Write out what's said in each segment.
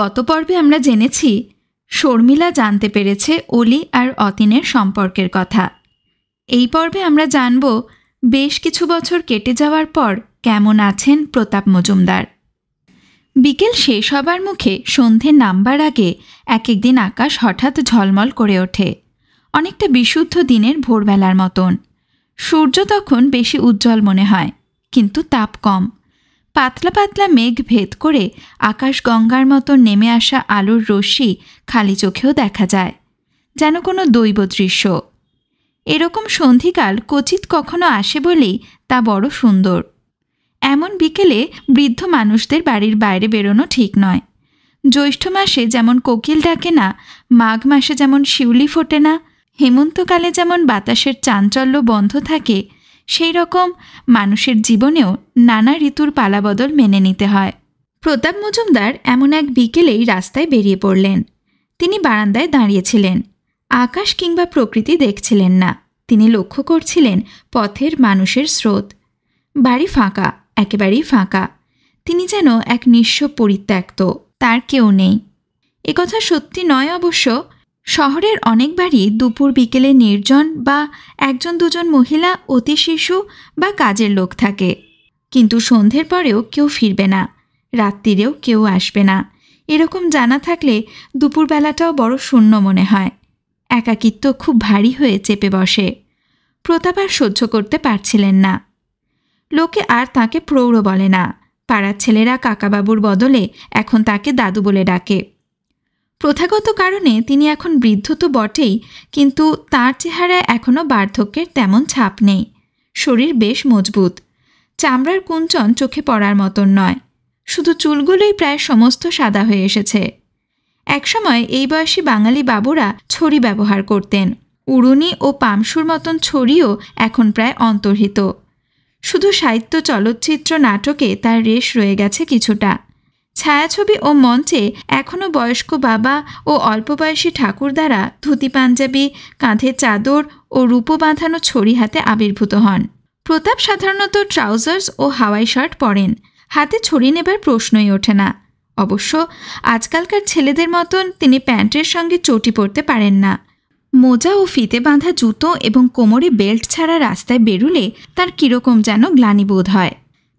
গত পর্বে আমরা জেনেছি শর্মিলা জানতে পেরেছে অলি আর অতিনের সম্পর্কের কথা এই পর্বে আমরা জানব বেশ কিছু বছর কেটে যাওয়ার পর কেমন আছেন প্রতাপ মজুমদার বিকেল শেষ হবার মুখে সন্ধে নামবার আগে এক একদিন আকাশ হঠাৎ ঝলমল করে ওঠে অনেকটা বিশুদ্ধ দিনের ভোরবেলার মতন সূর্য তখন বেশি উজ্জ্বল মনে হয় কিন্তু তাপ কম পাতলা পাতলা মেঘ ভেদ করে আকাশ গঙ্গার মতো নেমে আসা আলোর রশ্মি খালি চোখেও দেখা যায় যেন কোনো দৈব দৃশ্য এরকম সন্ধিকাল কচিত কখনো আসে বলেই তা বড় সুন্দর এমন বিকেলে বৃদ্ধ মানুষদের বাড়ির বাইরে বেরোনো ঠিক নয় জ্যৈষ্ঠ মাসে যেমন কোকিল ডাকে না মাঘ মাসে যেমন শিউলি ফোটে না হেমন্তকালে যেমন বাতাসের চাঞ্চল্য বন্ধ থাকে সেই রকম মানুষের জীবনেও নানা ঋতুর পালাবদল মেনে নিতে হয় প্রতাপ মজুমদার এমন এক বিকেলেই রাস্তায় বেরিয়ে পড়লেন তিনি বারান্দায় দাঁড়িয়েছিলেন আকাশ কিংবা প্রকৃতি দেখছিলেন না তিনি লক্ষ্য করছিলেন পথের মানুষের স্রোত বাড়ি ফাঁকা একেবারেই ফাঁকা তিনি যেন এক নিঃস্ব পরিত্যক্ত তার কেউ নেই একথা সত্যি নয় অবশ্য শহরের অনেক বাড়ি দুপুর বিকেলে নির্জন বা একজন দুজন মহিলা অতি শিশু বা কাজের লোক থাকে কিন্তু সন্ধ্যের পরেও কেউ ফিরবে না রাত্রিরেও কেউ আসবে না এরকম জানা থাকলে দুপুরবেলাটাও বড় শূন্য মনে হয় একাকিত্ব খুব ভারী হয়ে চেপে বসে প্রতাপ আর সহ্য করতে পারছিলেন না লোকে আর তাকে প্রৌঢ় বলে না পাড়ার ছেলেরা কাকাবাবুর বদলে এখন তাকে দাদু বলে ডাকে প্রথাগত কারণে তিনি এখন বৃদ্ধ তো বটেই কিন্তু তার চেহারায় এখনও বার্ধক্যের তেমন ছাপ নেই শরীর বেশ মজবুত চামড়ার কুঞ্চন চোখে পড়ার মতন নয় শুধু চুলগুলোই প্রায় সমস্ত সাদা হয়ে এসেছে একসময় এই বয়সী বাঙালি বাবুরা ছড়ি ব্যবহার করতেন উড়ুনি ও পামসুর মতন ছড়িও এখন প্রায় অন্তর্হিত শুধু সাহিত্য চলচ্চিত্র নাটকে তার রেশ রয়ে গেছে কিছুটা ছায়াছবি ও মঞ্চে এখনও বয়স্ক বাবা ও অল্প বয়সী ঠাকুর দ্বারা ধুতি পাঞ্জাবি কাঁধে চাদর ও রূপো বাঁধানো ছড়ি হাতে আবির্ভূত হন প্রতাপ সাধারণত ট্রাউজার্স ও হাওয়াই শার্ট পরেন হাতে ছড়ি নেবার প্রশ্নই ওঠে না অবশ্য আজকালকার ছেলেদের মতন তিনি প্যান্টের সঙ্গে চটি পরতে পারেন না মোজা ও ফিতে বাঁধা জুতো এবং কোমরে বেল্ট ছাড়া রাস্তায় বেরুলে তার কীরকম যেন গ্লানিবোধ হয়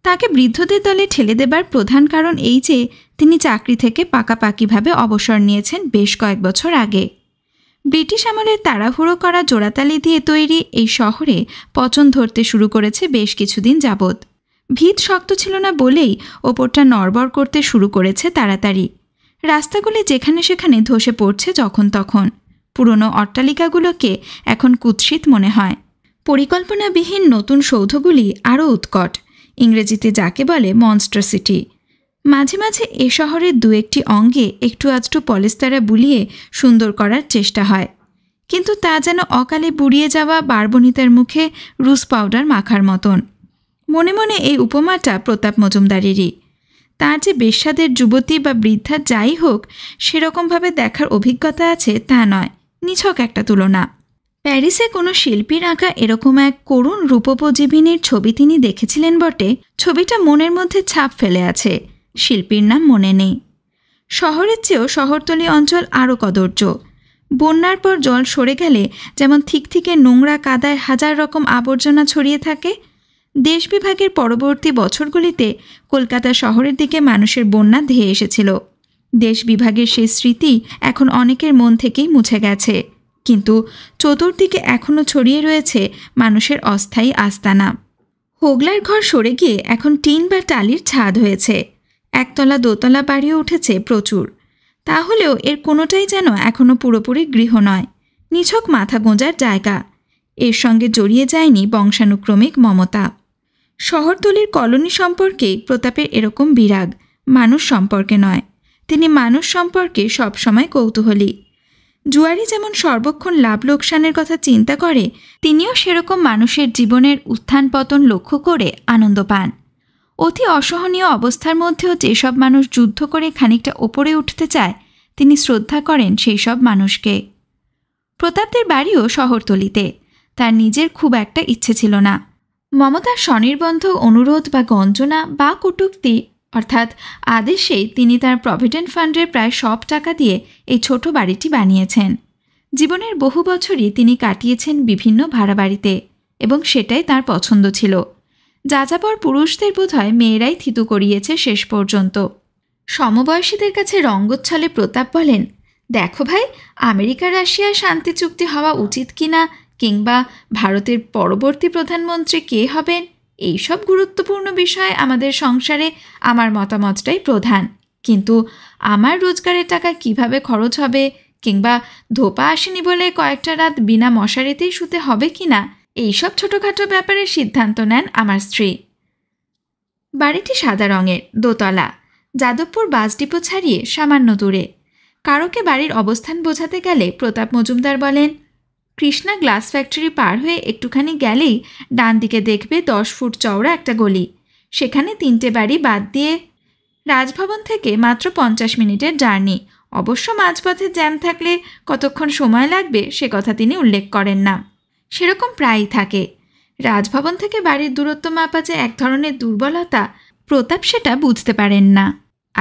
তাকে বৃদ্ধদের দলে ঠেলে দেবার প্রধান কারণ এই যে তিনি চাকরি থেকে পাকাপাকিভাবে অবসর নিয়েছেন বেশ কয়েক বছর আগে ব্রিটিশ আমলের তাড়াহুড়ো করা জোড়াতালি দিয়ে তৈরি এই শহরে পচন ধরতে শুরু করেছে বেশ কিছুদিন যাবৎ ভিত শক্ত ছিল না বলেই ওপরটা নড়বড় করতে শুরু করেছে তাড়াতাড়ি রাস্তাগুলি যেখানে সেখানে ধসে পড়ছে যখন তখন পুরনো অট্টালিকাগুলোকে এখন কুৎসিত মনে হয় পরিকল্পনাবিহীন নতুন সৌধগুলি আরও উৎকট ইংরেজিতে যাকে বলে মনস্টার সিটি মাঝে মাঝে এ শহরের দু একটি অঙ্গে একটু আধটু পলেস্তারা বুলিয়ে সুন্দর করার চেষ্টা হয় কিন্তু তা যেন অকালে বুড়িয়ে যাওয়া বারবনিতার মুখে রুস পাউডার মাখার মতন মনে মনে এই উপমাটা প্রতাপ মজুমদারেরই তার যে বেশ্যাদের যুবতী বা বৃদ্ধা যাই হোক সেরকমভাবে দেখার অভিজ্ঞতা আছে তা নয় নিছক একটা তুলনা প্যারিসে কোনো শিল্পীর আঁকা এরকম এক করুণ রূপোপজীবিনীর ছবি তিনি দেখেছিলেন বটে ছবিটা মনের মধ্যে ছাপ ফেলে আছে শিল্পীর নাম মনে নেই শহরের চেয়েও শহরতলি অঞ্চল আরও কদর্য বন্যার পর জল সরে গেলে যেমন থিক থিকে নোংরা কাদায় হাজার রকম আবর্জনা ছড়িয়ে থাকে দেশ বিভাগের পরবর্তী বছরগুলিতে কলকাতা শহরের দিকে মানুষের বন্যা ধেয়ে এসেছিল দেশ বিভাগের সেই স্মৃতি এখন অনেকের মন থেকেই মুছে গেছে কিন্তু চতুর্দিকে এখনও ছড়িয়ে রয়েছে মানুষের অস্থায়ী আস্তানা হোগলার ঘর সরে গিয়ে এখন টিন বা টালির ছাদ হয়েছে একতলা দোতলা বাড়িও উঠেছে প্রচুর তাহলেও এর কোনোটাই যেন এখনও পুরোপুরি গৃহ নয় নিছক মাথা গোঁজার জায়গা এর সঙ্গে জড়িয়ে যায়নি বংশানুক্রমিক মমতা শহরতলির কলোনি সম্পর্কে প্রতাপের এরকম বিরাগ মানুষ সম্পর্কে নয় তিনি মানুষ সম্পর্কে সবসময় কৌতূহলী জুয়ারি যেমন সর্বক্ষণ লাভ লোকসানের কথা চিন্তা করে তিনিও সেরকম মানুষের জীবনের উত্থান পতন লক্ষ্য করে আনন্দ পান অতি অসহনীয় অবস্থার মধ্যেও যেসব মানুষ যুদ্ধ করে খানিকটা ওপরে উঠতে চায় তিনি শ্রদ্ধা করেন সেই সব মানুষকে প্রতাপদের বাড়িও শহরতলিতে তার নিজের খুব একটা ইচ্ছে ছিল না মমতার স্বনির্বন্ধ অনুরোধ বা গঞ্জনা বা কটুক্তি অর্থাৎ আদেশেই তিনি তার প্রভিডেন্ট ফান্ডের প্রায় সব টাকা দিয়ে এই ছোট বাড়িটি বানিয়েছেন জীবনের বহু বছরই তিনি কাটিয়েছেন বিভিন্ন ভাড়া বাড়িতে এবং সেটাই তার পছন্দ ছিল যাযাবর পুরুষদের বোধহয় মেয়েরাই থিতু করিয়েছে শেষ পর্যন্ত সমবয়সীদের কাছে রঙ্গোচ্ছলে প্রতাপ বলেন দেখো ভাই আমেরিকা রাশিয়া শান্তি চুক্তি হওয়া উচিত কিনা কিংবা ভারতের পরবর্তী প্রধানমন্ত্রী কে হবেন এই সব গুরুত্বপূর্ণ বিষয় আমাদের সংসারে আমার মতামতটাই প্রধান কিন্তু আমার রোজগারের টাকা কিভাবে খরচ হবে কিংবা ধোপা আসেনি বলে কয়েকটা রাত বিনা মশারিতেই শুতে হবে কি না এইসব ছোটোখাটো ব্যাপারে সিদ্ধান্ত নেন আমার স্ত্রী বাড়িটি সাদা রঙের দোতলা যাদবপুর বাস ডিপো ছাড়িয়ে সামান্য দূরে কারোকে বাড়ির অবস্থান বোঝাতে গেলে প্রতাপ মজুমদার বলেন কৃষ্ণা গ্লাস ফ্যাক্টরি পার হয়ে একটুখানি গেলেই ডান দিকে দেখবে দশ ফুট চওড়া একটা গলি সেখানে তিনটে বাড়ি বাদ দিয়ে রাজভবন থেকে মাত্র পঞ্চাশ মিনিটের জার্নি অবশ্য মাঝপথে জ্যাম থাকলে কতক্ষণ সময় লাগবে সে কথা তিনি উল্লেখ করেন না সেরকম প্রায়ই থাকে রাজভবন থেকে বাড়ির দূরত্ব মাপা যে এক ধরনের দুর্বলতা প্রতাপ সেটা বুঝতে পারেন না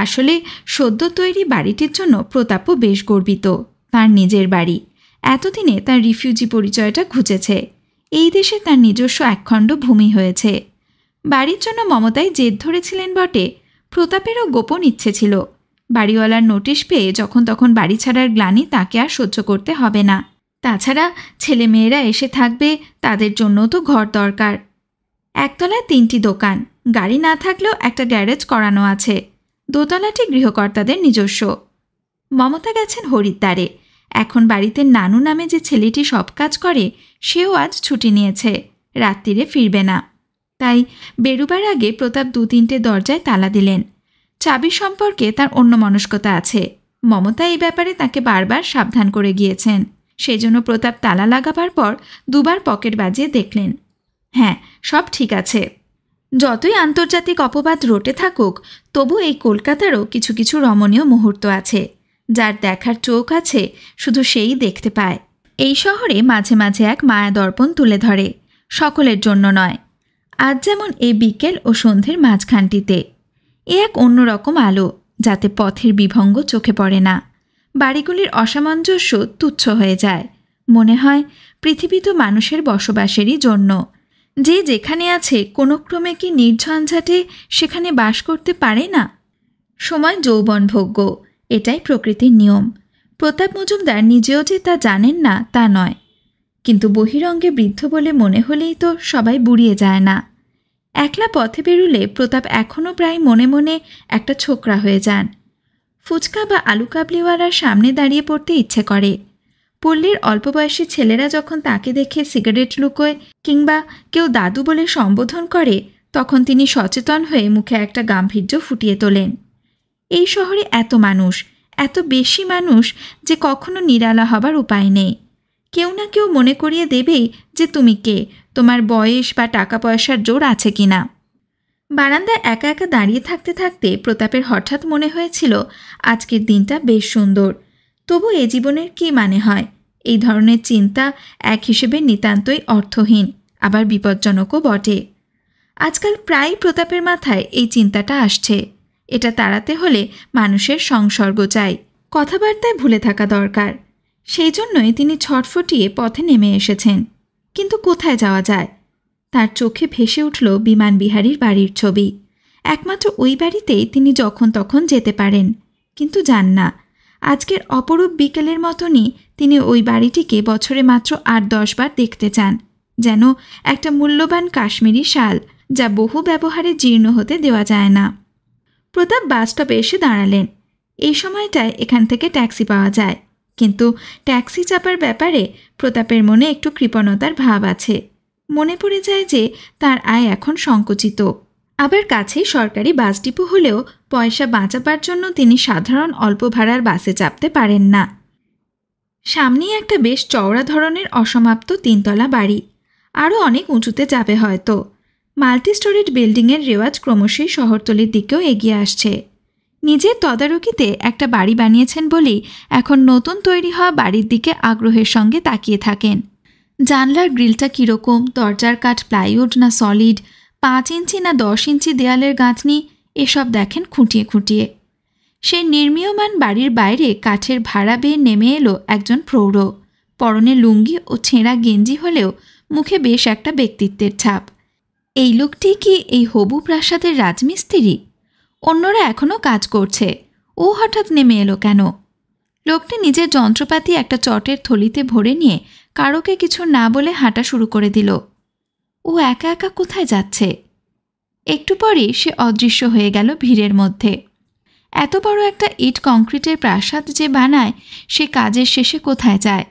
আসলে সদ্য তৈরি বাড়িটির জন্য প্রতাপও বেশ গর্বিত তার নিজের বাড়ি এতদিনে তার রিফিউজি পরিচয়টা ঘুচেছে এই দেশে তার নিজস্ব একখণ্ড ভূমি হয়েছে বাড়ির জন্য মমতায় জেদ ধরেছিলেন বটে প্রতাপেরও গোপন ইচ্ছে ছিল বাড়িওয়ালার নোটিশ পেয়ে যখন তখন বাড়ি ছাড়ার গ্লানি তাকে আর সহ্য করতে হবে না তাছাড়া ছেলে মেয়েরা এসে থাকবে তাদের জন্য তো ঘর দরকার একতলায় তিনটি দোকান গাড়ি না থাকলেও একটা গ্যারেজ করানো আছে দোতলাটি গৃহকর্তাদের নিজস্ব মমতা গেছেন হরিদ্বারে এখন বাড়িতে নানু নামে যে ছেলেটি সব কাজ করে সেও আজ ছুটি নিয়েছে রাত্রিরে ফিরবে না তাই বেরুবার আগে প্রতাপ দু তিনটে দরজায় তালা দিলেন চাবি সম্পর্কে তার অন্য মনস্কতা আছে মমতা এই ব্যাপারে তাকে বারবার সাবধান করে গিয়েছেন সেজন্য প্রতাপ তালা লাগাবার পর দুবার পকেট বাজিয়ে দেখলেন হ্যাঁ সব ঠিক আছে যতই আন্তর্জাতিক অপবাদ রটে থাকুক তবু এই কলকাতারও কিছু কিছু রমণীয় মুহূর্ত আছে যার দেখার চোখ আছে শুধু সেই দেখতে পায় এই শহরে মাঝে মাঝে এক মায়া দর্পণ তুলে ধরে সকলের জন্য নয় আজ যেমন এই বিকেল ও সন্ধ্যের মাঝখানটিতে এ এক অন্যরকম আলো যাতে পথের বিভঙ্গ চোখে পড়ে না বাড়িগুলির অসামঞ্জস্য তুচ্ছ হয়ে যায় মনে হয় পৃথিবী তো মানুষের বসবাসেরই জন্য যে যেখানে আছে কোনো ক্রমে কি নির্ঝঞ্ঝাটে সেখানে বাস করতে পারে না সময় যৌবনভোগ্য এটাই প্রকৃতির নিয়ম প্রতাপ মজুমদার নিজেও যে তা জানেন না তা নয় কিন্তু বহিরঙ্গে বৃদ্ধ বলে মনে হলেই তো সবাই বুড়িয়ে যায় না একলা পথে বেরুলে প্রতাপ এখনও প্রায় মনে মনে একটা ছোকরা হয়ে যান ফুচকা বা আলু কাবলিওয়ালার সামনে দাঁড়িয়ে পড়তে ইচ্ছে করে পল্লীর অল্প বয়সী ছেলেরা যখন তাকে দেখে সিগারেট লুকোয় কিংবা কেউ দাদু বলে সম্বোধন করে তখন তিনি সচেতন হয়ে মুখে একটা গাম্ভীর্য ফুটিয়ে তোলেন এই শহরে এত মানুষ এত বেশি মানুষ যে কখনো নিরালা হবার উপায় নেই কেউ না কেউ মনে করিয়ে দেবেই যে তুমি কে তোমার বয়স বা টাকা পয়সার জোর আছে কি না বারান্দায় একা একা দাঁড়িয়ে থাকতে থাকতে প্রতাপের হঠাৎ মনে হয়েছিল আজকের দিনটা বেশ সুন্দর তবু এ জীবনের কি মানে হয় এই ধরনের চিন্তা এক হিসেবে নিতান্তই অর্থহীন আবার বিপজ্জনকও বটে আজকাল প্রায় প্রতাপের মাথায় এই চিন্তাটা আসছে এটা তাড়াতে হলে মানুষের সংসর্গ চাই কথাবার্তায় ভুলে থাকা দরকার সেই জন্যই তিনি ছটফটিয়ে পথে নেমে এসেছেন কিন্তু কোথায় যাওয়া যায় তার চোখে ভেসে উঠল বিমান বিহারীর বাড়ির ছবি একমাত্র ওই বাড়িতেই তিনি যখন তখন যেতে পারেন কিন্তু যান না আজকের অপরূপ বিকেলের মতনই তিনি ওই বাড়িটিকে বছরে মাত্র আট দশ বার দেখতে চান যেন একটা মূল্যবান কাশ্মীরি শাল যা বহু ব্যবহারে জীর্ণ হতে দেওয়া যায় না প্রতাপ বাস স্টপে এসে দাঁড়ালেন এই সময়টায় এখান থেকে ট্যাক্সি পাওয়া যায় কিন্তু ট্যাক্সি চাপার ব্যাপারে প্রতাপের মনে একটু কৃপণতার ভাব আছে মনে পড়ে যায় যে তার আয় এখন সংকুচিত আবার কাছেই সরকারি বাস ডিপো হলেও পয়সা বাঁচাবার জন্য তিনি সাধারণ অল্প ভাড়ার বাসে চাপতে পারেন না সামনেই একটা বেশ চওড়া ধরনের অসমাপ্ত তিনতলা বাড়ি আরও অনেক উঁচুতে যাবে হয়তো মাল্টি স্টোরিড বিল্ডিংয়ের রেওয়াজ ক্রমশই শহরতলির দিকেও এগিয়ে আসছে নিজের তদারকিতে একটা বাড়ি বানিয়েছেন বলেই এখন নতুন তৈরি হওয়া বাড়ির দিকে আগ্রহের সঙ্গে তাকিয়ে থাকেন জানলার গ্রিলটা কীরকম দরজার কাঠ প্লাইউড না সলিড পাঁচ ইঞ্চি না দশ ইঞ্চি দেয়ালের গাঁথনি এসব দেখেন খুঁটিয়ে খুঁটিয়ে সে নির্মীয়মান বাড়ির বাইরে কাঠের ভাড়া বেয়ে নেমে এলো একজন প্রৌঢ় পরনে লুঙ্গি ও ছেঁড়া গেঞ্জি হলেও মুখে বেশ একটা ব্যক্তিত্বের ছাপ এই লোকটি কি এই হবু প্রাসাদের রাজমিস্ত্রি অন্যরা এখনও কাজ করছে ও হঠাৎ নেমে এলো কেন লোকটি নিজের যন্ত্রপাতি একটা চটের থলিতে ভরে নিয়ে কারোকে কিছু না বলে হাঁটা শুরু করে দিল ও একা একা কোথায় যাচ্ছে একটু পরই সে অদৃশ্য হয়ে গেল ভিড়ের মধ্যে এত বড় একটা ইট কংক্রিটের প্রাসাদ যে বানায় সে কাজের শেষে কোথায় যায়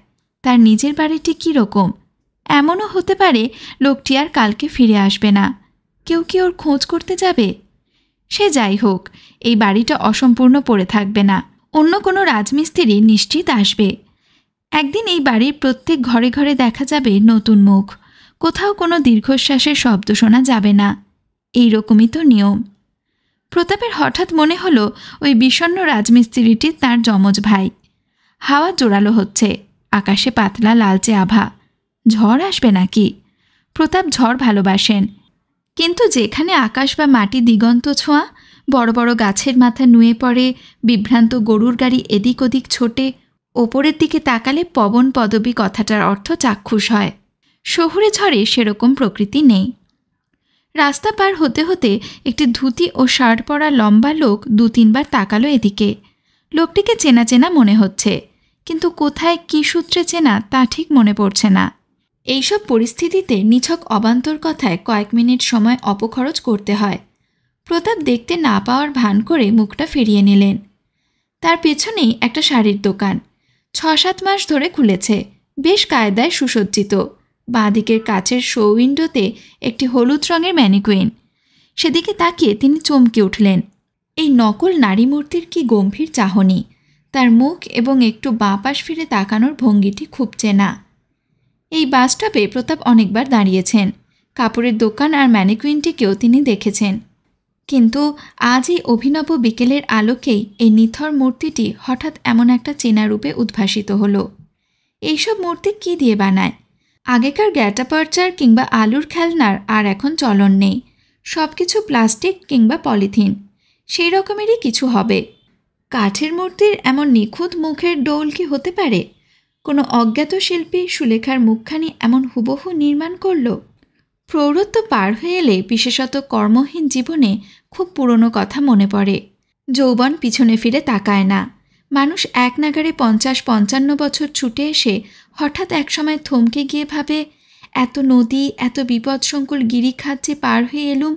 তার নিজের বাড়িটি কী রকম এমনও হতে পারে লোকটি আর কালকে ফিরে আসবে না কেউ কি ওর খোঁজ করতে যাবে সে যাই হোক এই বাড়িটা অসম্পূর্ণ পড়ে থাকবে না অন্য কোনো রাজমিস্ত্রি নিশ্চিত আসবে একদিন এই বাড়ির প্রত্যেক ঘরে ঘরে দেখা যাবে নতুন মুখ কোথাও কোনো দীর্ঘশ্বাসের শব্দ শোনা যাবে না এই রকমই তো নিয়ম প্রতাপের হঠাৎ মনে হলো ওই বিষণ্ন রাজমিস্ত্রিটি তার যমজ ভাই হাওয়া জোরালো হচ্ছে আকাশে পাতলা লালচে আভা ঝড় আসবে নাকি প্রতাপ ঝড় ভালোবাসেন কিন্তু যেখানে আকাশ বা মাটি দিগন্ত ছোঁয়া বড় বড় গাছের মাথা নুয়ে পড়ে বিভ্রান্ত গরুর গাড়ি এদিক ওদিক ছোটে ওপরের দিকে তাকালে পবন পদবী কথাটার অর্থ চাক্ষুষ হয় শহুরে ঝড়ে সেরকম প্রকৃতি নেই রাস্তা পার হতে হতে একটি ধুতি ও শার্ট পরা লম্বা লোক দু তিনবার তাকালো এদিকে লোকটিকে চেনা চেনা মনে হচ্ছে কিন্তু কোথায় কী সূত্রে চেনা তা ঠিক মনে পড়ছে না এইসব পরিস্থিতিতে নিছক অবান্তর কথায় কয়েক মিনিট সময় অপখরচ করতে হয় প্রতাপ দেখতে না পাওয়ার ভান করে মুখটা ফিরিয়ে নিলেন তার পেছনেই একটা শাড়ির দোকান ছ সাত মাস ধরে খুলেছে বেশ কায়দায় সুসজ্জিত বাঁদিকের কাছের শো উইন্ডোতে একটি হলুদ রঙের ম্যানিকুইন সেদিকে তাকিয়ে তিনি চমকে উঠলেন এই নকল নারী মূর্তির কি গম্ভীর চাহনি তার মুখ এবং একটু পাশ ফিরে তাকানোর ভঙ্গিটি খুব চেনা এই বাসস্টপে প্রতাপ অনেকবার দাঁড়িয়েছেন কাপড়ের দোকান আর ম্যানিকুইনটিকেও তিনি দেখেছেন কিন্তু আজ এই অভিনব বিকেলের আলোকেই এই নিথর মূর্তিটি হঠাৎ এমন একটা চেনা রূপে উদ্ভাসিত হলো এইসব মূর্তি কি দিয়ে বানায় আগেকার গ্যাটাপার্চার কিংবা আলুর খেলনার আর এখন চলন নেই সব কিছু প্লাস্টিক কিংবা পলিথিন সেই রকমেরই কিছু হবে কাঠের মূর্তির এমন নিখুঁত মুখের ডোল কি হতে পারে কোনো অজ্ঞাত শিল্পী সুলেখার মুখখানি এমন হুবহু নির্মাণ করল প্রৌরত্ব পার হয়ে এলে বিশেষত কর্মহীন জীবনে খুব পুরনো কথা মনে পড়ে যৌবন পিছনে ফিরে তাকায় না মানুষ এক নাগারে পঞ্চাশ পঞ্চান্ন বছর ছুটে এসে হঠাৎ একসময় থমকে গিয়ে ভাবে এত নদী এত বিপদসংকুল গিরিখাত যে পার হয়ে এলুম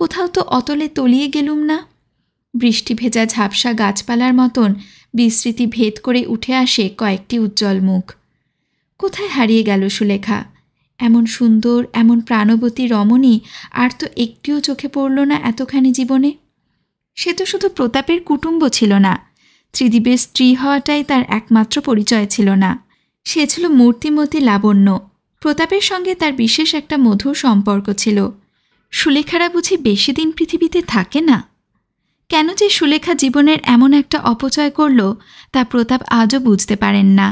কোথাও তো অতলে তলিয়ে গেলুম না বৃষ্টি ভেজা ঝাপসা গাছপালার মতন বিস্মৃতি ভেদ করে উঠে আসে কয়েকটি উজ্জ্বল মুখ কোথায় হারিয়ে গেল সুলেখা এমন সুন্দর এমন প্রাণবতী রমণী আর তো একটিও চোখে পড়ল না এতখানি জীবনে সে তো শুধু প্রতাপের কুটুম্ব ছিল না ত্রিদীপের স্ত্রী হওয়াটাই তার একমাত্র পরিচয় ছিল না সে ছিল মূর্তিমতি লাবণ্য প্রতাপের সঙ্গে তার বিশেষ একটা মধুর সম্পর্ক ছিল সুলেখারা বুঝি বেশি দিন পৃথিবীতে থাকে না কেন যে সুলেখা জীবনের এমন একটা অপচয় করল তা প্রতাপ আজও বুঝতে পারেন না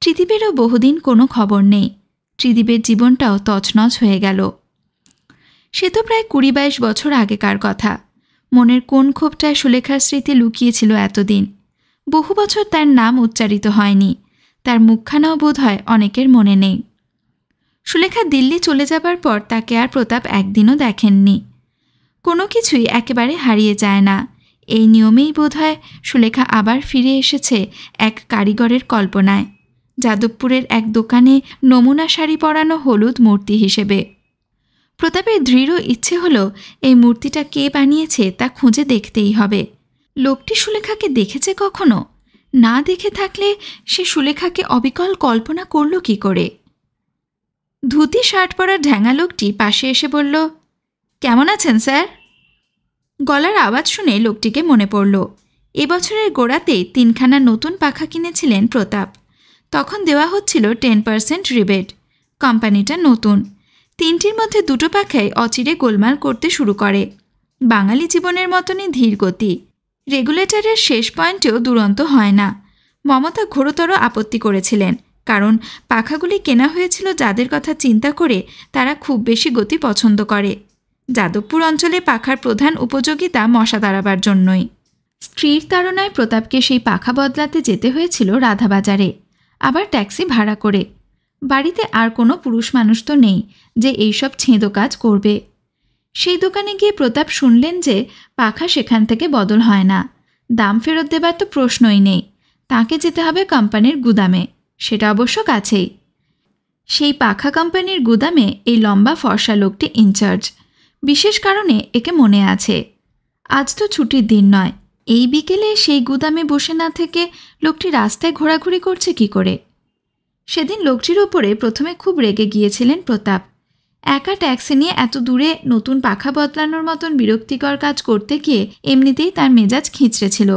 ত্রিদীপেরও বহুদিন কোনো খবর নেই ত্রিদীপের জীবনটাও তছনছ হয়ে গেল সে তো প্রায় কুড়ি বাইশ বছর আগেকার কথা মনের কোন ক্ষোভটায় সুলেখার স্মৃতি লুকিয়েছিল এতদিন বহু বছর তার নাম উচ্চারিত হয়নি তার মুখখানাও বোধ হয় অনেকের মনে নেই সুলেখা দিল্লি চলে যাবার পর তাকে আর প্রতাপ একদিনও দেখেননি কোনো কিছুই একেবারে হারিয়ে যায় না এই নিয়মেই হয় সুলেখা আবার ফিরে এসেছে এক কারিগরের কল্পনায় যাদবপুরের এক দোকানে নমুনা শাড়ি পরানো হলুদ মূর্তি হিসেবে প্রতাপের দৃঢ় ইচ্ছে হলো এই মূর্তিটা কে বানিয়েছে তা খুঁজে দেখতেই হবে লোকটি সুলেখাকে দেখেছে কখনো না দেখে থাকলে সে সুলেখাকে অবিকল কল্পনা করল কি করে ধুতি শার্ট পরা ঢ্যাঙা লোকটি পাশে এসে বলল কেমন আছেন স্যার গলার আওয়াজ শুনে লোকটিকে মনে পড়ল এবছরের গোড়াতেই তিনখানা নতুন পাখা কিনেছিলেন প্রতাপ তখন দেওয়া হচ্ছিল টেন পার্সেন্ট রিবেট কোম্পানিটা নতুন তিনটির মধ্যে দুটো পাখাই অচিরে গোলমাল করতে শুরু করে বাঙালি জীবনের মতনই ধীর গতি রেগুলেটরের শেষ পয়েন্টেও দুরন্ত হয় না মমতা ঘোরতর আপত্তি করেছিলেন কারণ পাখাগুলি কেনা হয়েছিল যাদের কথা চিন্তা করে তারা খুব বেশি গতি পছন্দ করে যাদবপুর অঞ্চলে পাখার প্রধান উপযোগিতা মশা তাড়াবার জন্যই স্ত্রীর তাড়নায় প্রতাপকে সেই পাখা বদলাতে যেতে হয়েছিল রাধাবাজারে আবার ট্যাক্সি ভাড়া করে বাড়িতে আর কোনো পুরুষ মানুষ তো নেই যে এইসব ছেঁদো কাজ করবে সেই দোকানে গিয়ে প্রতাপ শুনলেন যে পাখা সেখান থেকে বদল হয় না দাম ফেরত দেবার তো প্রশ্নই নেই তাকে যেতে হবে কোম্পানির গুদামে সেটা অবশ্য কাছেই সেই পাখা কোম্পানির গুদামে এই লম্বা ফর্সা লোকটি ইনচার্জ বিশেষ কারণে একে মনে আছে আজ তো ছুটির দিন নয় এই বিকেলে সেই গুদামে বসে না থেকে লোকটি রাস্তায় ঘোরাঘুরি করছে কি করে সেদিন লোকটির ওপরে প্রথমে খুব রেগে গিয়েছিলেন প্রতাপ একা ট্যাক্সি নিয়ে এত দূরে নতুন পাখা বদলানোর মতন বিরক্তিকর কাজ করতে গিয়ে এমনিতেই তার মেজাজ খিঁচড়েছিল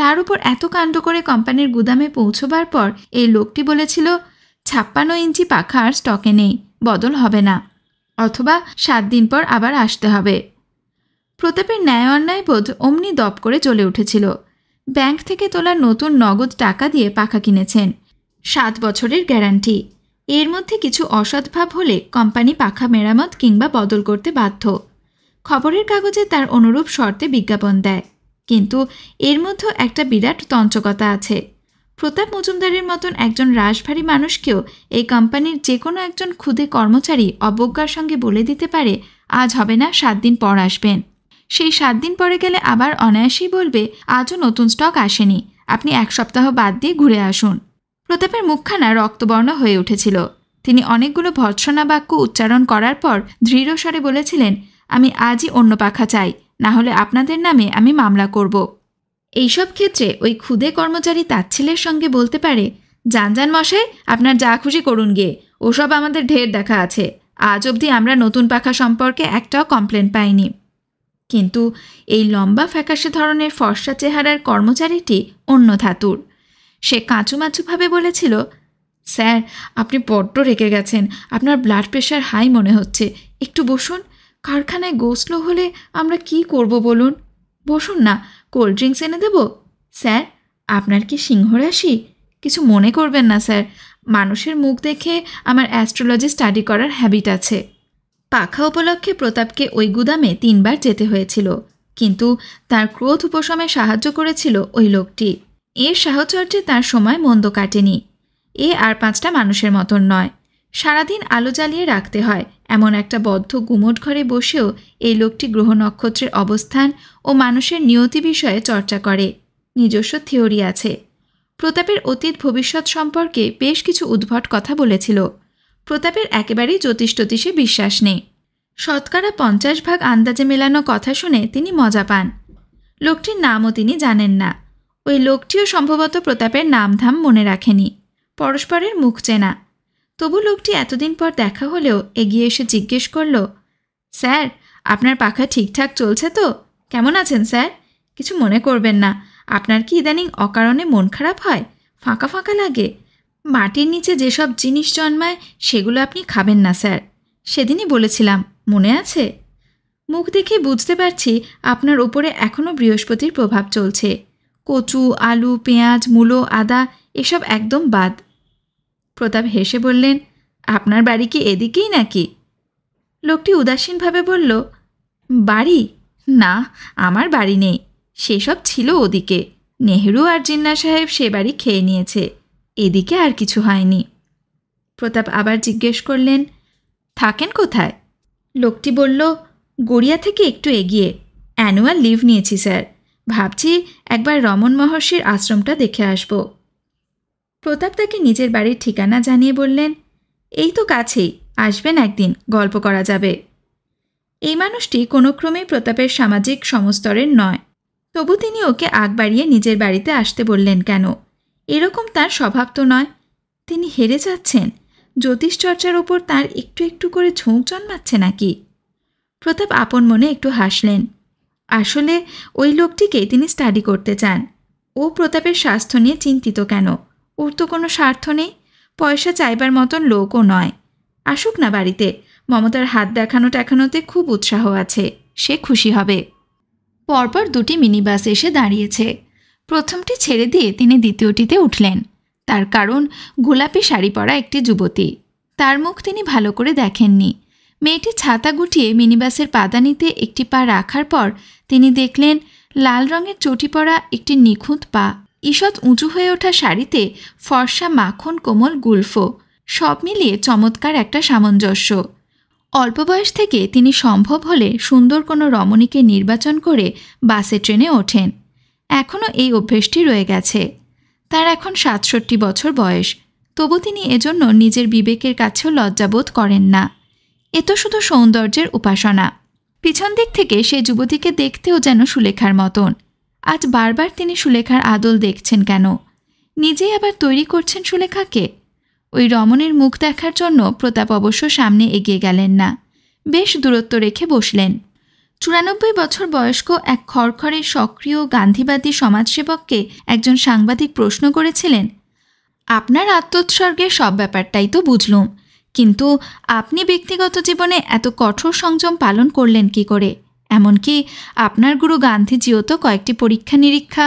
তার উপর এত কাণ্ড করে কোম্পানির গুদামে পৌঁছবার পর এই লোকটি বলেছিল ছাপ্পান্ন ইঞ্চি পাখা আর স্টকে নেই বদল হবে না অথবা সাত দিন পর আবার আসতে হবে প্রতাপের ন্যায় অন্যায় বোধ অমনি দপ করে চলে উঠেছিল ব্যাংক থেকে তোলা নতুন নগদ টাকা দিয়ে পাখা কিনেছেন সাত বছরের গ্যারান্টি এর মধ্যে কিছু অসদ্ভাব হলে কোম্পানি পাখা মেরামত কিংবা বদল করতে বাধ্য খবরের কাগজে তার অনুরূপ শর্তে বিজ্ঞাপন দেয় কিন্তু এর মধ্যে একটা বিরাট তঞ্চকতা আছে প্রতাপ মজুমদারের মতন একজন রাশভারী মানুষকেও এই কোম্পানির যে কোনো একজন ক্ষুদে কর্মচারী অবজ্ঞার সঙ্গে বলে দিতে পারে আজ হবে না সাত দিন পর আসবেন সেই সাত দিন পরে গেলে আবার অনায়াসেই বলবে আজও নতুন স্টক আসেনি আপনি এক সপ্তাহ বাদ দিয়ে ঘুরে আসুন প্রতাপের মুখখানা রক্তবর্ণ হয়ে উঠেছিল তিনি অনেকগুলো ভর্ৎসনা বাক্য উচ্চারণ করার পর দৃঢ়স্বরে বলেছিলেন আমি আজই অন্য পাখা চাই না হলে আপনাদের নামে আমি মামলা করব এইসব ক্ষেত্রে ওই ক্ষুদে কর্মচারী তাচ্ছিলের সঙ্গে বলতে পারে যান যান মশাই আপনার যা খুশি করুন গিয়ে ওসব আমাদের ঢের দেখা আছে আজ অবধি আমরা নতুন পাখা সম্পর্কে একটাও কমপ্লেন পাইনি কিন্তু এই লম্বা ফ্যাকাশে ধরনের ফর্সা চেহারার কর্মচারীটি অন্য ধাতুর সে কাঁচুমাচুভাবে বলেছিল স্যার আপনি বড্ড রেখে গেছেন আপনার ব্লাড প্রেশার হাই মনে হচ্ছে একটু বসুন কারখানায় গোসলো হলে আমরা কি করব বলুন বসুন না কোল্ড ড্রিঙ্কস এনে দেব স্যার আপনার কি সিংহরাশি কিছু মনে করবেন না স্যার মানুষের মুখ দেখে আমার অ্যাস্ট্রোলজি স্টাডি করার হ্যাবিট আছে পাখা উপলক্ষে প্রতাপকে ওই গুদামে তিনবার যেতে হয়েছিল কিন্তু তার ক্রোধ উপশমে সাহায্য করেছিল ওই লোকটি এর সাহচর্যে তার সময় মন্দ কাটেনি এ আর পাঁচটা মানুষের মতন নয় সারাদিন আলো জ্বালিয়ে রাখতে হয় এমন একটা বদ্ধ গুমট ঘরে বসেও এই লোকটি গ্রহ নক্ষত্রের অবস্থান ও মানুষের নিয়তি বিষয়ে চর্চা করে নিজস্ব থিওরি আছে প্রতাপের অতীত ভবিষ্যৎ সম্পর্কে বেশ কিছু উদ্ভট কথা বলেছিল প্রতাপের একেবারেই জ্যোতিষজ্যোতিষে বিশ্বাস নেই শতকরা পঞ্চাশ ভাগ আন্দাজে মেলানো কথা শুনে তিনি মজা পান লোকটির নামও তিনি জানেন না ওই লোকটিও সম্ভবত প্রতাপের নামধাম মনে রাখেনি পরস্পরের মুখ চেনা তবু লোকটি এতদিন পর দেখা হলেও এগিয়ে এসে জিজ্ঞেস করল স্যার আপনার পাখা ঠিকঠাক চলছে তো কেমন আছেন স্যার কিছু মনে করবেন না আপনার কি ইদানিং অকারণে মন খারাপ হয় ফাঁকা ফাঁকা লাগে মাটির নিচে যেসব জিনিস জন্মায় সেগুলো আপনি খাবেন না স্যার সেদিনই বলেছিলাম মনে আছে মুখ দেখে বুঝতে পারছি আপনার ওপরে এখনও বৃহস্পতির প্রভাব চলছে কচু আলু পেঁয়াজ মূলো আদা এসব একদম বাদ প্রতাপ হেসে বললেন আপনার বাড়ি কি এদিকেই নাকি লোকটি উদাসীনভাবে বলল বাড়ি না আমার বাড়ি নেই সেসব ছিল ওদিকে নেহরু আর জিন্না সাহেব সে বাড়ি খেয়ে নিয়েছে এদিকে আর কিছু হয়নি প্রতাপ আবার জিজ্ঞেস করলেন থাকেন কোথায় লোকটি বলল গড়িয়া থেকে একটু এগিয়ে অ্যানুয়াল লিভ নিয়েছি স্যার ভাবছি একবার রমন মহর্ষির আশ্রমটা দেখে আসবো প্রতাপ তাকে নিজের বাড়ির ঠিকানা জানিয়ে বললেন এই তো কাছেই আসবেন একদিন গল্প করা যাবে এই মানুষটি কোনো ক্রমেই প্রতাপের সামাজিক সমস্তরের নয় তবু তিনি ওকে আগ বাড়িয়ে নিজের বাড়িতে আসতে বললেন কেন এরকম তার স্বভাব তো নয় তিনি হেরে যাচ্ছেন জ্যোতিষচর্চার ওপর তার একটু একটু করে ঝোঁক জন্মাচ্ছে নাকি প্রতাপ আপন মনে একটু হাসলেন আসলে ওই লোকটিকে তিনি স্টাডি করতে চান ও প্রতাপের স্বাস্থ্য নিয়ে চিন্তিত কেন ওর তো কোনো স্বার্থ নেই পয়সা চাইবার মতন লোকও নয় আসুক না বাড়িতে মমতার হাত দেখানো টেখানোতে খুব উৎসাহ আছে সে খুশি হবে পরপর দুটি মিনিবাস এসে দাঁড়িয়েছে প্রথমটি ছেড়ে দিয়ে তিনি দ্বিতীয়টিতে উঠলেন তার কারণ গোলাপি শাড়ি পরা একটি যুবতী তার মুখ তিনি ভালো করে দেখেননি মেয়েটি ছাতা গুটিয়ে মিনিবাসের পাদানিতে একটি পা রাখার পর তিনি দেখলেন লাল রঙের চটি পরা একটি নিখুঁত পা ঈষৎ উঁচু হয়ে ওঠা শাড়িতে ফর্সা মাখন কোমল গুলফো সব মিলিয়ে চমৎকার একটা সামঞ্জস্য অল্প বয়স থেকে তিনি সম্ভব হলে সুন্দর কোনো রমণীকে নির্বাচন করে বাসে ট্রেনে ওঠেন এখনও এই অভ্যেসটি রয়ে গেছে তার এখন সাতষট্টি বছর বয়স তবু তিনি এজন্য নিজের বিবেকের কাছেও লজ্জাবোধ করেন না এ তো শুধু সৌন্দর্যের উপাসনা পিছন দিক থেকে সে যুবতীকে দেখতেও যেন সুলেখার মতন আজ বারবার তিনি সুলেখার আদল দেখছেন কেন নিজেই আবার তৈরি করছেন সুলেখাকে ওই রমণের মুখ দেখার জন্য প্রতাপ অবশ্য সামনে এগিয়ে গেলেন না বেশ দূরত্ব রেখে বসলেন চুরানব্বই বছর বয়স্ক এক খড়খড়ে সক্রিয় গান্ধীবাদী সমাজসেবককে একজন সাংবাদিক প্রশ্ন করেছিলেন আপনার আত্মোৎসর্গের সব ব্যাপারটাই তো বুঝলুম কিন্তু আপনি ব্যক্তিগত জীবনে এত কঠোর সংযম পালন করলেন কি করে এমনকি আপনার গুরু গান্ধীজিও তো কয়েকটি পরীক্ষা নিরীক্ষা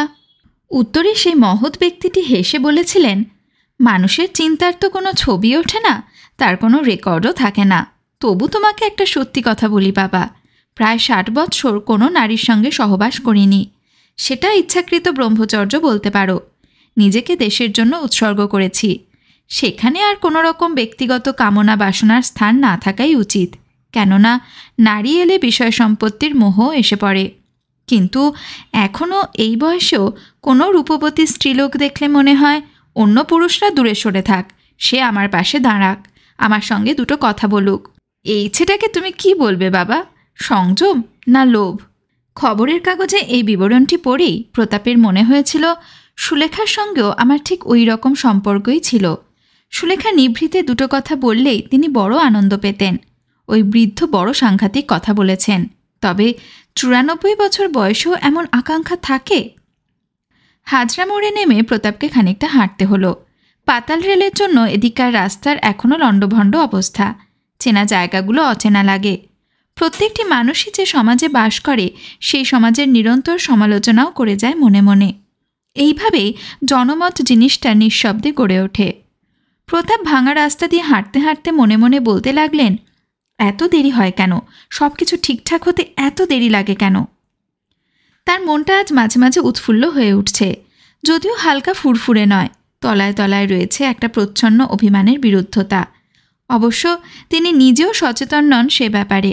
উত্তরে সেই মহৎ ব্যক্তিটি হেসে বলেছিলেন মানুষের চিন্তার তো কোনো ছবি ওঠে না তার কোনো রেকর্ডও থাকে না তবু তোমাকে একটা সত্যি কথা বলি বাবা প্রায় ষাট বৎসর কোনো নারীর সঙ্গে সহবাস করিনি সেটা ইচ্ছাকৃত ব্রহ্মচর্য বলতে পারো নিজেকে দেশের জন্য উৎসর্গ করেছি সেখানে আর কোনো রকম ব্যক্তিগত কামনা বাসনার স্থান না থাকাই উচিত কেননা নারী এলে বিষয় সম্পত্তির মোহ এসে পড়ে কিন্তু এখনও এই বয়সেও কোনো রূপবতী স্ত্রীলোক দেখলে মনে হয় অন্য পুরুষরা দূরে সরে থাক সে আমার পাশে দাঁড়াক আমার সঙ্গে দুটো কথা বলুক এই ছেটাকে তুমি কি বলবে বাবা সংযম না লোভ খবরের কাগজে এই বিবরণটি পড়েই প্রতাপের মনে হয়েছিল সুলেখার সঙ্গেও আমার ঠিক ওই রকম সম্পর্কই ছিল সুলেখা নিভৃতে দুটো কথা বললেই তিনি বড় আনন্দ পেতেন ওই বৃদ্ধ বড় সাংঘাতিক কথা বলেছেন তবে চুরানব্বই বছর বয়সেও এমন আকাঙ্ক্ষা থাকে হাজরা মোড়ে নেমে প্রতাপকে খানিকটা হাঁটতে হলো পাতাল রেলের জন্য এদিককার রাস্তার এখনও লণ্ডভণ্ড অবস্থা চেনা জায়গাগুলো অচেনা লাগে প্রত্যেকটি মানুষই যে সমাজে বাস করে সেই সমাজের নিরন্তর সমালোচনাও করে যায় মনে মনে এইভাবেই জনমত জিনিসটা নিঃশব্দে গড়ে ওঠে প্রতাপ ভাঙা রাস্তা দিয়ে হাঁটতে হাঁটতে মনে মনে বলতে লাগলেন এত দেরি হয় কেন সব কিছু ঠিকঠাক হতে এত দেরি লাগে কেন তার মনটা আজ মাঝে মাঝে উৎফুল্ল হয়ে উঠছে যদিও হালকা ফুরফুরে নয় তলায় তলায় রয়েছে একটা প্রচ্ছন্ন অভিমানের বিরুদ্ধতা অবশ্য তিনি নিজেও সচেতন নন সে ব্যাপারে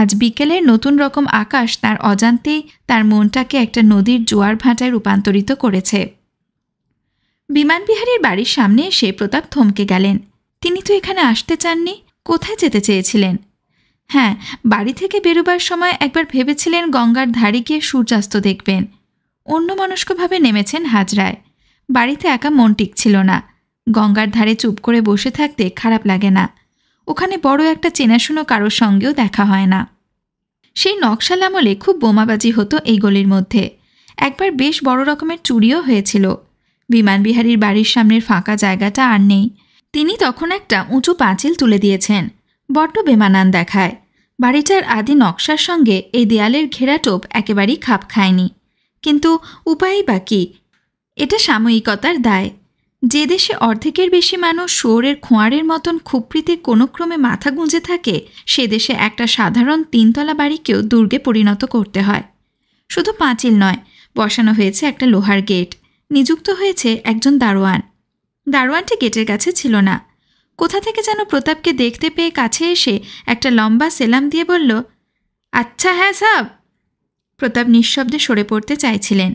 আজ বিকেলের নতুন রকম আকাশ তার অজান্তেই তার মনটাকে একটা নদীর জোয়ার ভাঁটায় রূপান্তরিত করেছে বিমানবিহারীর বাড়ির সামনে এসে প্রতাপ থমকে গেলেন তিনি তো এখানে আসতে চাননি কোথায় যেতে চেয়েছিলেন হ্যাঁ বাড়ি থেকে বেরোবার সময় একবার ভেবেছিলেন গঙ্গার ধারে গিয়ে সূর্যাস্ত দেখবেন অন্য মনস্কভাবে নেমেছেন হাজরায় বাড়িতে একা মন টিকছিল না গঙ্গার ধারে চুপ করে বসে থাকতে খারাপ লাগে না ওখানে বড় একটা চেনাশুনো কারোর সঙ্গেও দেখা হয় না সেই নকশাল আমলে খুব বোমাবাজি হতো এই গলির মধ্যে একবার বেশ বড় রকমের চুরিও হয়েছিল বিমানবিহারীর বাড়ির সামনের ফাঁকা জায়গাটা আর নেই তিনি তখন একটা উঁচু পাঁচিল তুলে দিয়েছেন বড্ড বেমানান দেখায় বাড়িটার আদি নকশার সঙ্গে এই দেয়ালের ঘেরা টোপ একেবারেই খাপ খায়নি কিন্তু উপায়ই বাকি এটা সাময়িকতার দায় যে দেশে অর্ধেকের বেশি মানুষ শুয়োরের খোঁয়ারের মতন খুপড়িতে কোনো ক্রমে মাথা গুঁজে থাকে সে দেশে একটা সাধারণ তিনতলা বাড়িকেও দুর্গে পরিণত করতে হয় শুধু পাঁচিল নয় বসানো হয়েছে একটা লোহার গেট নিযুক্ত হয়েছে একজন দারোয়ান দারোয়ানটি গেটের কাছে ছিল না কোথা থেকে যেন প্রতাপকে দেখতে পেয়ে কাছে এসে একটা লম্বা সেলাম দিয়ে বলল আচ্ছা হ্যাঁ সাব প্রতাপ নিঃশব্দে সরে পড়তে চাইছিলেন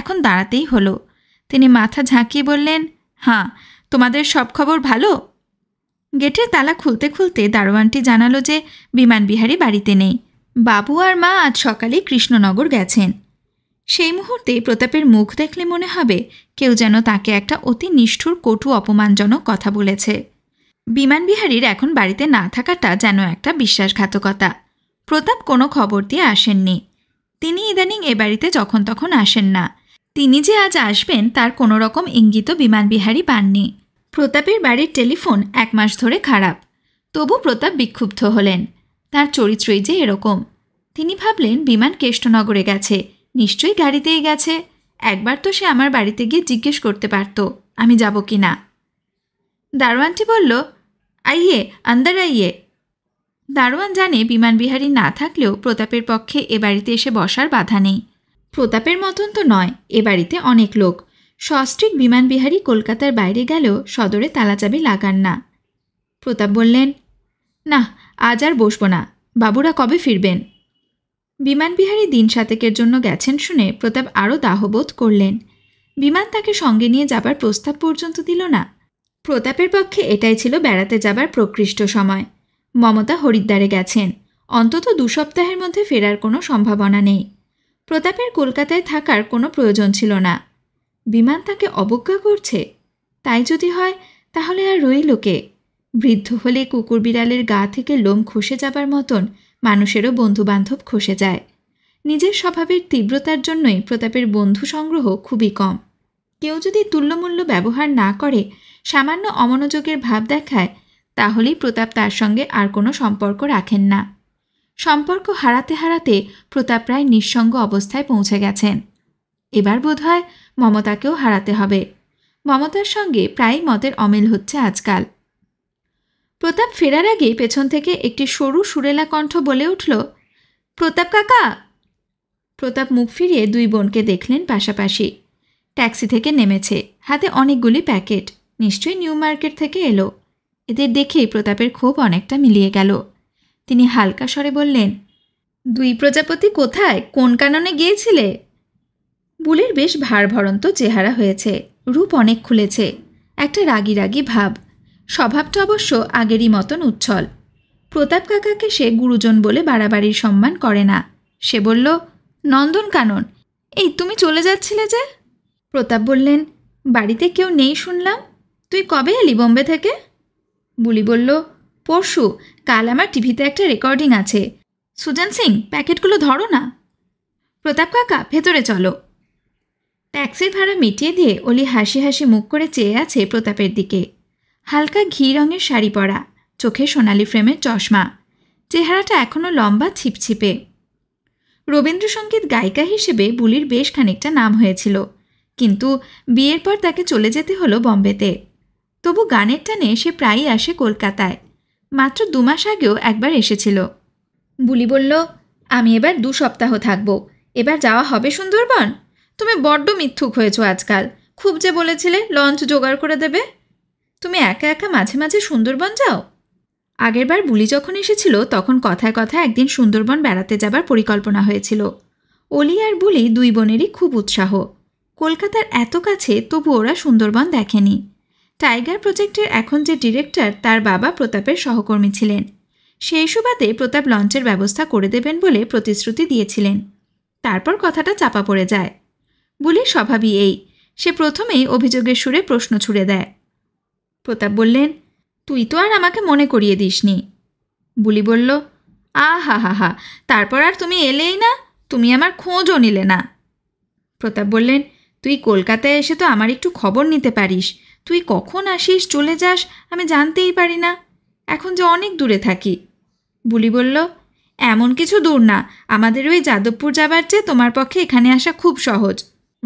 এখন দাঁড়াতেই হলো তিনি মাথা ঝাঁকিয়ে বললেন হ্যাঁ তোমাদের সব খবর ভালো গেটের তালা খুলতে খুলতে দারোয়ানটি জানালো যে বিমান বিহারী বাড়িতে নেই বাবু আর মা আজ সকালে কৃষ্ণনগর গেছেন সেই মুহূর্তে প্রতাপের মুখ দেখলে মনে হবে কেউ যেন তাকে একটা অতি নিষ্ঠুর কটু অপমানজনক কথা বলেছে বিমান বিহারীর এখন বাড়িতে না থাকাটা যেন একটা বিশ্বাসঘাতকতা প্রতাপ কোনো খবর দিয়ে আসেননি তিনি ইদানিং এ বাড়িতে যখন তখন আসেন না তিনি যে আজ আসবেন তার কোনো রকম ইঙ্গিত বিমানবিহারী পাননি প্রতাপের বাড়ির টেলিফোন এক মাস ধরে খারাপ তবু প্রতাপ বিক্ষুব্ধ হলেন তার চরিত্রই যে এরকম তিনি ভাবলেন বিমান কেষ্টনগরে গেছে নিশ্চয়ই গাড়িতেই গেছে একবার তো সে আমার বাড়িতে গিয়ে জিজ্ঞেস করতে পারতো আমি যাব কি না দারোয়ানটি বলল আইয়ে আন্দার আইয়ে দারোয়ান জানে বিমানবিহারী না থাকলেও প্রতাপের পক্ষে এ বাড়িতে এসে বসার বাধা নেই প্রতাপের মতন তো নয় এ বাড়িতে অনেক লোক সস্ট্রিক বিমানবিহারী কলকাতার বাইরে গেলেও সদরে তালাচাবি লাগান না প্রতাপ বললেন না আজ আর বসবো না বাবুরা কবে ফিরবেন বিমানবিহারী দিন সাতেকের জন্য গেছেন শুনে প্রতাপ আরও দাহবোধ করলেন বিমান তাকে সঙ্গে নিয়ে যাবার প্রস্তাব পর্যন্ত দিল না প্রতাপের পক্ষে এটাই ছিল বেড়াতে যাবার প্রকৃষ্ট সময় মমতা হরিদ্বারে গেছেন অন্তত দু সপ্তাহের মধ্যে ফেরার কোনো সম্ভাবনা নেই প্রতাপের কলকাতায় থাকার কোনো প্রয়োজন ছিল না বিমান তাকে অবজ্ঞা করছে তাই যদি হয় তাহলে আর রইল কে বৃদ্ধ হলে কুকুর বিড়ালের গা থেকে লোম খসে যাবার মতন মানুষেরও বন্ধুবান্ধব খসে যায় নিজের স্বভাবের তীব্রতার জন্যই প্রতাপের বন্ধু সংগ্রহ খুবই কম কেউ যদি তুল্যমূল্য ব্যবহার না করে সামান্য অমনোযোগের ভাব দেখায় তাহলেই প্রতাপ তার সঙ্গে আর কোনো সম্পর্ক রাখেন না সম্পর্ক হারাতে হারাতে প্রতাপ প্রায় নিঃসঙ্গ অবস্থায় পৌঁছে গেছেন এবার বোধহয় মমতাকেও হারাতে হবে মমতার সঙ্গে প্রায় মতের অমিল হচ্ছে আজকাল প্রতাপ ফেরার আগেই পেছন থেকে একটি সরু সুরেলা কণ্ঠ বলে উঠল প্রতাপ কাকা প্রতাপ মুখ ফিরিয়ে দুই বোনকে দেখলেন পাশাপাশি ট্যাক্সি থেকে নেমেছে হাতে অনেকগুলি প্যাকেট নিশ্চয়ই নিউ মার্কেট থেকে এলো এদের দেখেই প্রতাপের ক্ষোভ অনেকটা মিলিয়ে গেল তিনি হালকা স্বরে বললেন দুই প্রজাপতি কোথায় কোন কাননে গিয়েছিলে বুলের বেশ ভারভরন্ত চেহারা হয়েছে রূপ অনেক খুলেছে একটা রাগি রাগি ভাব স্বভাবটা অবশ্য আগেরই মতন উচ্ছল প্রতাপ কাকাকে সে গুরুজন বলে বাড়াবাড়ির সম্মান করে না সে বলল নন্দনকানন এই তুমি চলে যাচ্ছিলে যে প্রতাপ বললেন বাড়িতে কেউ নেই শুনলাম তুই কবে এলি বোম্বে থেকে বুলি বলল পরশু কাল আমার টিভিতে একটা রেকর্ডিং আছে সুজান সিং প্যাকেটগুলো ধরো না প্রতাপ কাকা ভেতরে চলো ট্যাক্সির ভাড়া মিটিয়ে দিয়ে অলি হাসি হাসি মুখ করে চেয়ে আছে প্রতাপের দিকে হালকা ঘি রঙের শাড়ি পরা চোখে সোনালি ফ্রেমের চশমা চেহারাটা এখনও লম্বা ছিপছিপে রবীন্দ্রসঙ্গীত গায়িকা হিসেবে বুলির বেশ খানিকটা নাম হয়েছিল কিন্তু বিয়ের পর তাকে চলে যেতে হলো বম্বেতে তবু গানের টানে সে প্রায়ই আসে কলকাতায় মাত্র দু মাস আগেও একবার এসেছিল বুলি বলল আমি এবার দু সপ্তাহ থাকব এবার যাওয়া হবে সুন্দরবন তুমি বড্ড মিথ্যুক হয়েছ আজকাল খুব যে বলেছিলে লঞ্চ জোগাড় করে দেবে তুমি একা একা মাঝে মাঝে সুন্দরবন যাও আগেরবার বুলি যখন এসেছিল তখন কথায় কথায় একদিন সুন্দরবন বেড়াতে যাবার পরিকল্পনা হয়েছিল অলি আর বুলি দুই বোনেরই খুব উৎসাহ কলকাতার এত কাছে তবু ওরা সুন্দরবন দেখেনি টাইগার প্রজেক্টের এখন যে ডিরেক্টর তার বাবা প্রতাপের সহকর্মী ছিলেন সেই সুবাদে প্রতাপ লঞ্চের ব্যবস্থা করে দেবেন বলে প্রতিশ্রুতি দিয়েছিলেন তারপর কথাটা চাপা পড়ে যায় বুলির স্বভাবই এই সে প্রথমেই অভিযোগের সুরে প্রশ্ন ছুড়ে দেয় প্রতাপ বললেন তুই তো আর আমাকে মনে করিয়ে দিসনি বুলি বলল আহা হা হা হা তারপর আর তুমি এলেই না তুমি আমার খোঁজও নিলে না প্রতাপ বললেন তুই কলকাতায় এসে তো আমার একটু খবর নিতে পারিস তুই কখন আসিস চলে যাস আমি জানতেই পারি না এখন যে অনেক দূরে থাকি বুলি বলল এমন কিছু দূর না আমাদের ওই যাদবপুর যাবার চেয়ে তোমার পক্ষে এখানে আসা খুব সহজ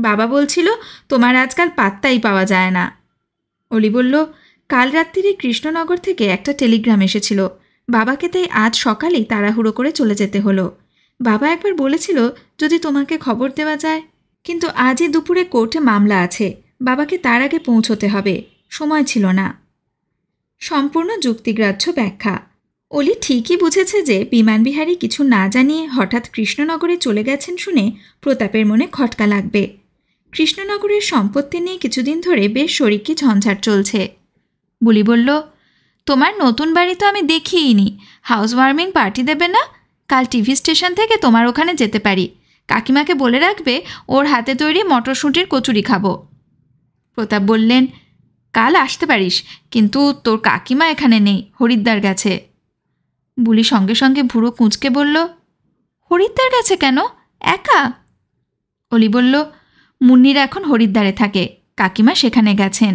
বাবা বলছিল তোমার আজকাল পাত্তাই পাওয়া যায় না অলি বলল কাল রাত্রিরে কৃষ্ণনগর থেকে একটা টেলিগ্রাম এসেছিল বাবাকে তাই আজ সকালেই তাড়াহুড়ো করে চলে যেতে হলো বাবা একবার বলেছিল যদি তোমাকে খবর দেওয়া যায় কিন্তু আজই দুপুরে কোর্টে মামলা আছে বাবাকে তার আগে পৌঁছতে হবে সময় ছিল না সম্পূর্ণ যুক্তিগ্রাহ্য ব্যাখ্যা অলি ঠিকই বুঝেছে যে বিমানবিহারী কিছু না জানিয়ে হঠাৎ কৃষ্ণনগরে চলে গেছেন শুনে প্রতাপের মনে খটকা লাগবে কৃষ্ণনগরের সম্পত্তি নিয়ে কিছুদিন ধরে বেশ শরিককে ঝঞ্ঝাট চলছে বুলি বলল তোমার নতুন বাড়ি তো আমি দেখিইনি হাউস ওয়ার্মিং পার্টি দেবে না কাল টিভি স্টেশন থেকে তোমার ওখানে যেতে পারি কাকিমাকে বলে রাখবে ওর হাতে তৈরি মটরশুঁটির কচুরি খাবো প্রতাপ বললেন কাল আসতে পারিস কিন্তু তোর কাকিমা এখানে নেই হরিদ্দার গেছে বুলি সঙ্গে সঙ্গে ভুড়ো কুঁচকে বলল হরিদ্দার গেছে কেন একা অলি বলল মুন্নির এখন হরিদ্দারে থাকে কাকিমা সেখানে গেছেন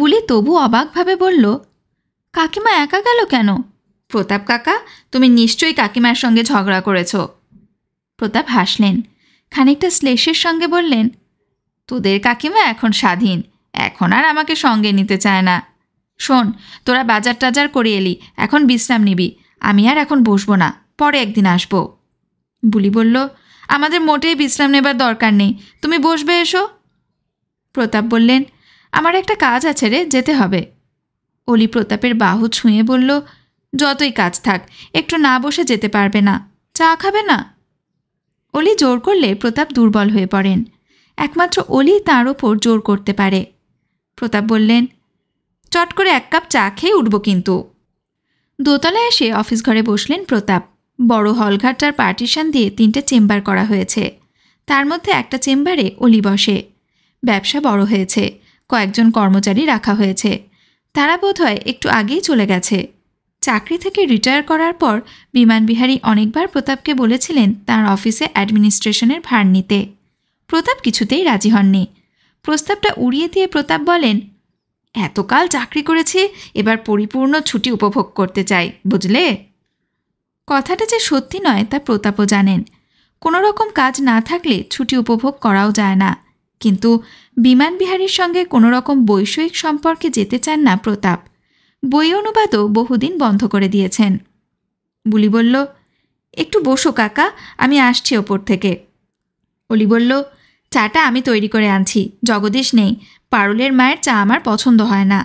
বুলি তবু অবাকভাবে বলল কাকিমা একা গেল কেন প্রতাপ কাকা তুমি নিশ্চয়ই কাকিমার সঙ্গে ঝগড়া করেছ প্রতাপ হাসলেন খানিকটা শ্লেষের সঙ্গে বললেন তোদের কাকিমা এখন স্বাধীন এখন আর আমাকে সঙ্গে নিতে চায় না শোন তোরা বাজার টাজার করে এলি এখন বিশ্রাম নিবি আমি আর এখন বসবো না পরে একদিন আসবো বুলি বলল আমাদের মোটেই বিশ্রাম নেবার দরকার নেই তুমি বসবে এসো প্রতাপ বললেন আমার একটা কাজ আছে রে যেতে হবে অলি প্রতাপের বাহু ছুঁয়ে বলল যতই কাজ থাক একটু না বসে যেতে পারবে না চা খাবে না অলি জোর করলে প্রতাপ দুর্বল হয়ে পড়েন একমাত্র অলি তার ওপর জোর করতে পারে প্রতাপ বললেন চট করে এক কাপ চা খেয়ে উঠব কিন্তু দোতলায় এসে অফিস ঘরে বসলেন প্রতাপ বড় হলঘাটটার পার্টিশন দিয়ে তিনটে চেম্বার করা হয়েছে তার মধ্যে একটা চেম্বারে অলি বসে ব্যবসা বড় হয়েছে কয়েকজন কর্মচারী রাখা হয়েছে তারা বোধহয় একটু আগেই চলে গেছে চাকরি থেকে রিটায়ার করার পর বিমানবিহারী অনেকবার প্রতাপকে বলেছিলেন তার অফিসে অ্যাডমিনিস্ট্রেশনের ভার নিতে প্রতাপ কিছুতেই রাজি হননি প্রস্তাবটা উড়িয়ে দিয়ে প্রতাপ বলেন এতকাল চাকরি করেছি এবার পরিপূর্ণ ছুটি উপভোগ করতে চাই বুঝলে কথাটা যে সত্যি নয় তা প্রতাপও জানেন কোনো রকম কাজ না থাকলে ছুটি উপভোগ করাও যায় না কিন্তু বিমানবিহারীর সঙ্গে কোনো রকম বৈষয়িক সম্পর্কে যেতে চান না প্রতাপ বই অনুবাদও বহুদিন বন্ধ করে দিয়েছেন বুলি বলল একটু বসো কাকা আমি আসছি ওপর থেকে অলি বলল চাটা আমি তৈরি করে আনছি জগদীশ নেই পারুলের মায়ের চা আমার পছন্দ হয় না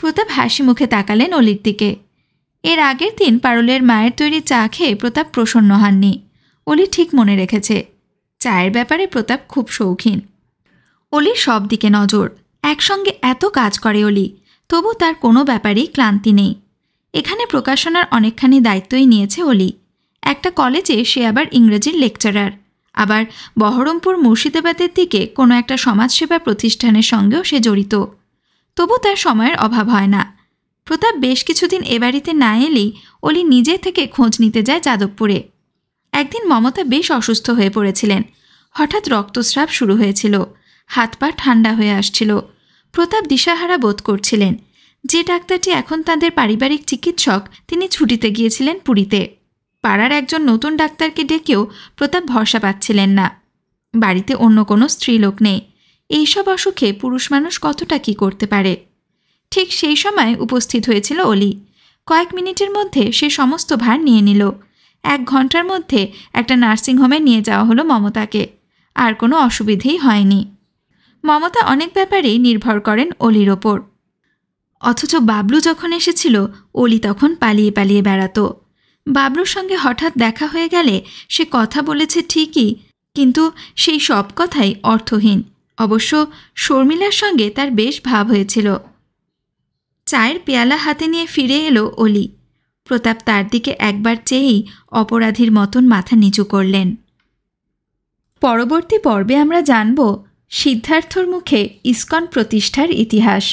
প্রতাপ হাসি মুখে তাকালেন অলির দিকে এর আগের দিন পারুলের মায়ের তৈরি চা খেয়ে প্রতাপ প্রসন্ন হননি অলি ঠিক মনে রেখেছে চায়ের ব্যাপারে প্রতাপ খুব শৌখিন অলির সব দিকে নজর একসঙ্গে এত কাজ করে অলি তবু তার কোনো ব্যাপারেই ক্লান্তি নেই এখানে প্রকাশনার অনেকখানি দায়িত্বই নিয়েছে অলি একটা কলেজে সে আবার ইংরেজির লেকচারার আবার বহরমপুর মুর্শিদাবাদের দিকে কোনো একটা সমাজসেবা প্রতিষ্ঠানের সঙ্গেও সে জড়িত তবু তার সময়ের অভাব হয় না প্রতাপ বেশ কিছুদিন এ বাড়িতে না এলেই অলি নিজে থেকে খোঁজ নিতে যায় যাদবপুরে একদিন মমতা বেশ অসুস্থ হয়ে পড়েছিলেন হঠাৎ রক্তস্রাব শুরু হয়েছিল হাত পা ঠান্ডা হয়ে আসছিল প্রতাপ দিশাহারা বোধ করছিলেন যে ডাক্তারটি এখন তাদের পারিবারিক চিকিৎসক তিনি ছুটিতে গিয়েছিলেন পুরীতে পাড়ার একজন নতুন ডাক্তারকে ডেকেও প্রতাপ ভরসা পাচ্ছিলেন না বাড়িতে অন্য কোনো স্ত্রীলোক নেই এইসব অসুখে পুরুষ মানুষ কতটা কি করতে পারে ঠিক সেই সময় উপস্থিত হয়েছিল অলি কয়েক মিনিটের মধ্যে সে সমস্ত ভার নিয়ে নিল এক ঘন্টার মধ্যে একটা নার্সিংহোমে নিয়ে যাওয়া হলো মমতাকে আর কোনো অসুবিধেই হয়নি মমতা অনেক ব্যাপারেই নির্ভর করেন অলির ওপর অথচ বাবলু যখন এসেছিল অলি তখন পালিয়ে পালিয়ে বেড়াতো বাবলুর সঙ্গে হঠাৎ দেখা হয়ে গেলে সে কথা বলেছে ঠিকই কিন্তু সেই সব কথাই অর্থহীন অবশ্য শর্মিলার সঙ্গে তার বেশ ভাব হয়েছিল চায়ের পেয়ালা হাতে নিয়ে ফিরে এলো অলি প্রতাপ তার দিকে একবার চেয়েই অপরাধীর মতন মাথা নিচু করলেন পরবর্তী পর্বে আমরা জানব সিদ্ধার্থর মুখে ইস্কন প্রতিষ্ঠার ইতিহাস